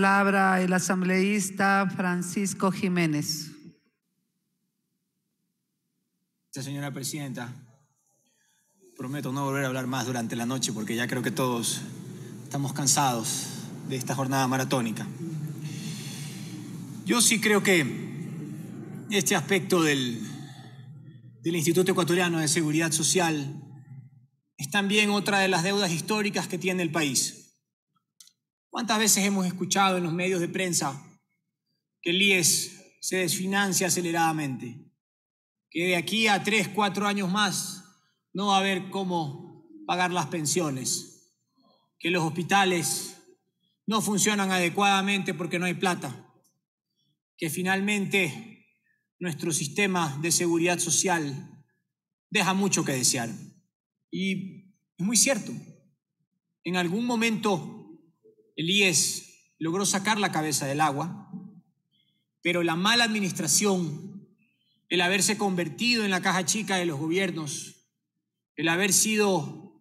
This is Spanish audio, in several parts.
el asambleísta Francisco Jiménez. Señora Presidenta, prometo no volver a hablar más durante la noche porque ya creo que todos estamos cansados de esta jornada maratónica. Yo sí creo que este aspecto del, del Instituto Ecuatoriano de Seguridad Social es también otra de las deudas históricas que tiene el país. ¿Cuántas veces hemos escuchado en los medios de prensa que el IES se desfinancia aceleradamente? Que de aquí a tres, cuatro años más no va a haber cómo pagar las pensiones. Que los hospitales no funcionan adecuadamente porque no hay plata. Que finalmente nuestro sistema de seguridad social deja mucho que desear. Y es muy cierto. En algún momento Elías logró sacar la cabeza del agua, pero la mala administración, el haberse convertido en la caja chica de los gobiernos, el haber sido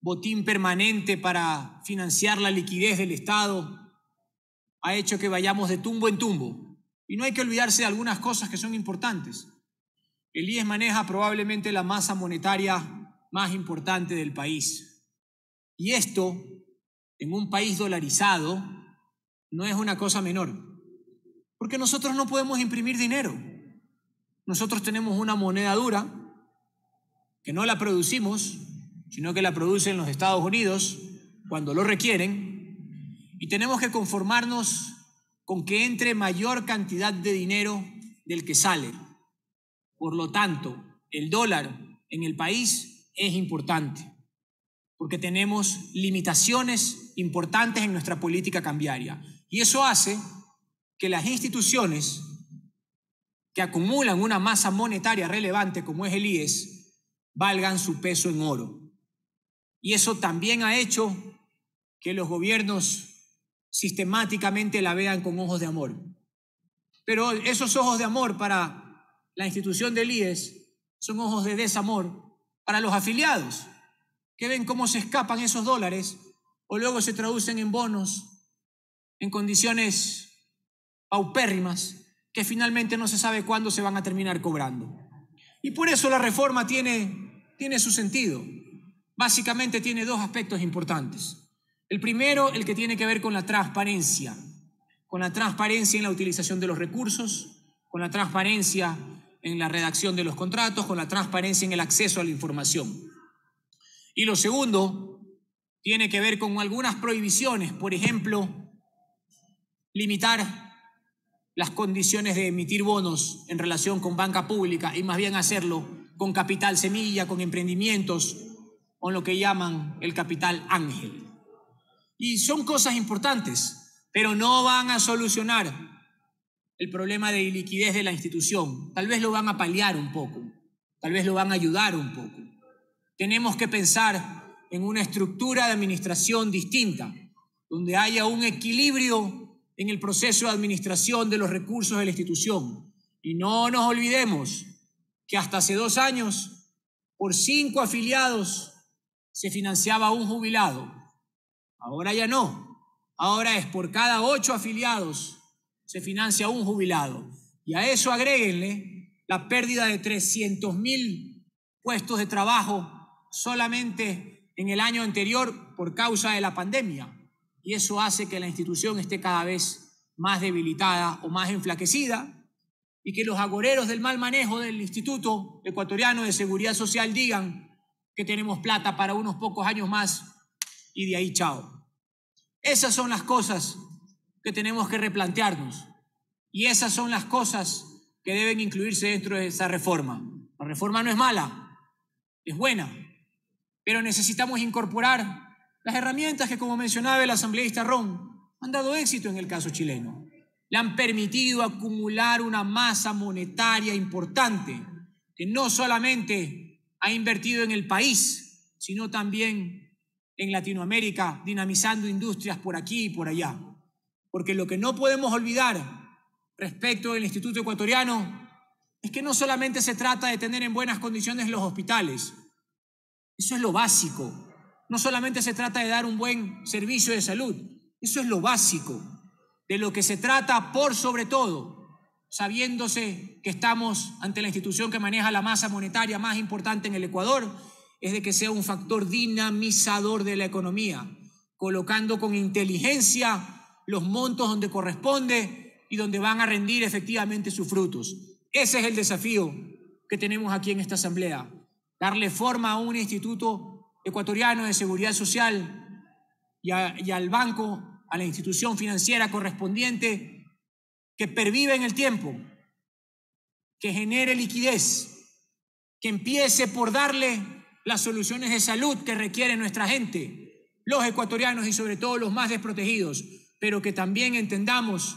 botín permanente para financiar la liquidez del Estado, ha hecho que vayamos de tumbo en tumbo. Y no hay que olvidarse de algunas cosas que son importantes. Elías maneja probablemente la masa monetaria más importante del país. Y esto en un país dolarizado no es una cosa menor. Porque nosotros no podemos imprimir dinero. Nosotros tenemos una moneda dura que no la producimos, sino que la producen los Estados Unidos cuando lo requieren. Y tenemos que conformarnos con que entre mayor cantidad de dinero del que sale. Por lo tanto, el dólar en el país es importante porque tenemos limitaciones importantes en nuestra política cambiaria. Y eso hace que las instituciones que acumulan una masa monetaria relevante como es el IES valgan su peso en oro. Y eso también ha hecho que los gobiernos sistemáticamente la vean con ojos de amor. Pero esos ojos de amor para la institución del IES son ojos de desamor para los afiliados que ven cómo se escapan esos dólares o luego se traducen en bonos, en condiciones paupérrimas que finalmente no se sabe cuándo se van a terminar cobrando. Y por eso la reforma tiene, tiene su sentido. Básicamente tiene dos aspectos importantes. El primero, el que tiene que ver con la transparencia, con la transparencia en la utilización de los recursos, con la transparencia en la redacción de los contratos, con la transparencia en el acceso a la información. Y lo segundo tiene que ver con algunas prohibiciones, por ejemplo, limitar las condiciones de emitir bonos en relación con banca pública y más bien hacerlo con capital semilla, con emprendimientos, con lo que llaman el capital ángel. Y son cosas importantes, pero no van a solucionar el problema de liquidez de la institución. Tal vez lo van a paliar un poco, tal vez lo van a ayudar un poco tenemos que pensar en una estructura de administración distinta, donde haya un equilibrio en el proceso de administración de los recursos de la institución. Y no nos olvidemos que hasta hace dos años, por cinco afiliados, se financiaba un jubilado. Ahora ya no. Ahora es por cada ocho afiliados se financia un jubilado. Y a eso agréguenle la pérdida de 300 mil puestos de trabajo solamente en el año anterior por causa de la pandemia. Y eso hace que la institución esté cada vez más debilitada o más enflaquecida y que los agoreros del mal manejo del Instituto Ecuatoriano de Seguridad Social digan que tenemos plata para unos pocos años más y de ahí chao. Esas son las cosas que tenemos que replantearnos y esas son las cosas que deben incluirse dentro de esa reforma. La reforma no es mala, es buena, pero necesitamos incorporar las herramientas que, como mencionaba el asambleísta Ron, han dado éxito en el caso chileno. Le han permitido acumular una masa monetaria importante que no solamente ha invertido en el país, sino también en Latinoamérica, dinamizando industrias por aquí y por allá. Porque lo que no podemos olvidar respecto del Instituto Ecuatoriano es que no solamente se trata de tener en buenas condiciones los hospitales, eso es lo básico. No solamente se trata de dar un buen servicio de salud, eso es lo básico, de lo que se trata por sobre todo, sabiéndose que estamos ante la institución que maneja la masa monetaria más importante en el Ecuador, es de que sea un factor dinamizador de la economía, colocando con inteligencia los montos donde corresponde y donde van a rendir efectivamente sus frutos. Ese es el desafío que tenemos aquí en esta asamblea darle forma a un instituto ecuatoriano de seguridad social y, al banco, a la institución financiera correspondiente, que pervive en el tiempo, que genere liquidez, que empiece por darle las soluciones de salud que requiere nuestra gente, los ecuatorianos y sobre todo los más desprotegidos, pero que también entendamos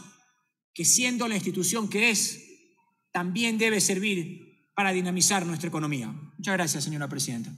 que siendo la institución que es, también debe servir para dinamizar nuestra economía. Muchas gracias, señora presidenta.